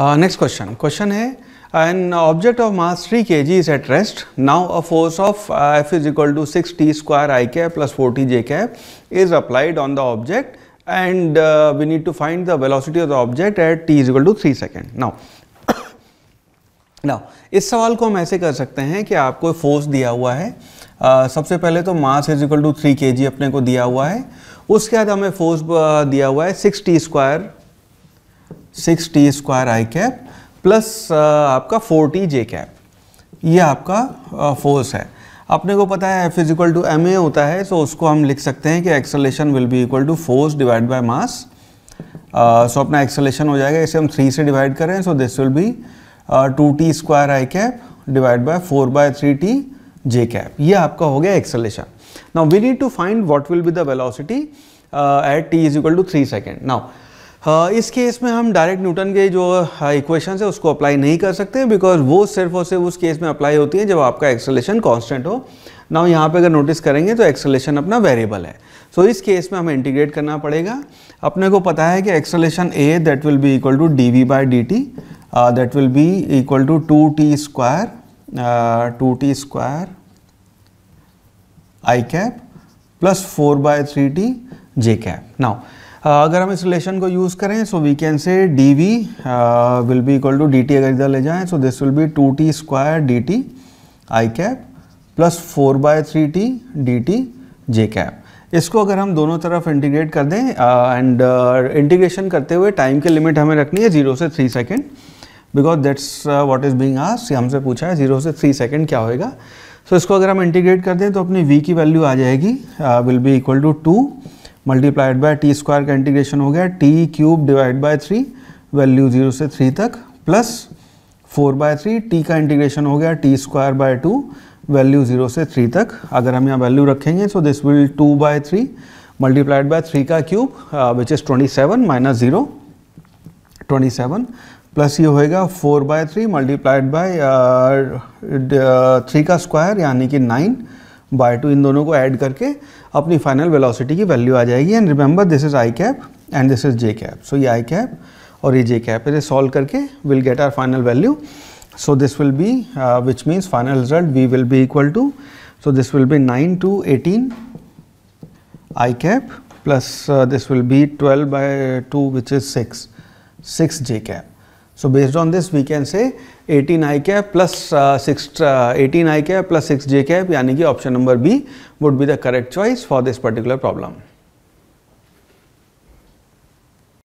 Next question question है an object of mass three K G is at rest now a force of F is equal to six T square I cap plus four T J cap is applied on the object and we need to find the velocity of the object at T is equal to three second now now इस सवाल को हम ऐसे कर सकते हैं कि आपको फोर्स दिया हुआ है uh, सबसे पहले तो mass is equal to three K G अपने को दिया हुआ है उसके बाद हमें फोर्स uh, दिया हुआ है six T square six T square I cap plus आपका फोर टी जे कैप ये आपका फोर्स है अपने को पता है F is equal to M A होता है सो उसको हम लिख सकते हैं कि acceleration will be equal to force divide by mass so अपना एक्सलेशन हो जाएगा इसे हम थ्री से डिवाइड करें so this will be two T square I cap divide by four by three T J cap ये आपका हो गया acceleration now we need to find what will be the velocity at T is equal to three second now हाँ, इस case में हम direct Newton के जो इक्वेशन हाँ, है उसको अप्लाई नहीं कर सकते बिकॉज वो सिर्फ और सिर्फ उस केस में अप्लाई होती है जब आपका एक्सलेशन कॉन्स्टेंट हो ना यहाँ पे अगर नोटिस करेंगे तो एक्सलेशन अपना वेरिएबल है सो so, इस केस में हमें इंटीग्रेट करना पड़ेगा अपने को पता है कि acceleration A that will be equal to D V by D T that will be equal to two T square two T square I cap plus four by three T J cap now Uh, अगर हम इस relation को use करें so we can say D V will be equal to D T अगर इधर ले जाएं so this will be two T square D T I cap plus four by three T D T J cap इसको अगर हम दोनों तरफ integrate कर दें एंड इंटीग्रेशन uh, uh करते हुए टाइम की लिमिट हमें रखनी है जीरो से three second because that's what is being ये हमसे पूछा है जीरो से थ्री सेकेंड क्या होएगा सो so, इसको अगर हम इंटीग्रेट कर दें तो अपनी वी की वैल्यू आ जाएगी will be equal to two multiplied by T square का इंटीग्रेशन हो गया T cube divide by three value zero से थ्री तक plus four by three T का इंटीग्रेशन हो गया T square by two value zero से थ्री तक अगर हम यहाँ वैल्यू रखेंगे so this will two by three multiplied by three का cube which is twenty seven minus zero twenty seven plus ये होएगा four by three multiplied by three का स्क्वायर यानी कि नाइन बाय टू इन दोनों को ऐड करके अपनी फाइनल वेलोसिटी की वैल्यू आ जाएगी and remember this is I cap and this is J cap so ये आई कैप और ये जे कैप इसे सॉल्व करके will get our final value so this will be which means final result we will be equal to so this will be nine two eighteen I cap plus this will be twelve by two which is six six J cap So based on this we can say 18 i cap plus uh, 6 uh, 18 i cap plus 6 j cap yani ki option number B would be the correct choice for this particular problem.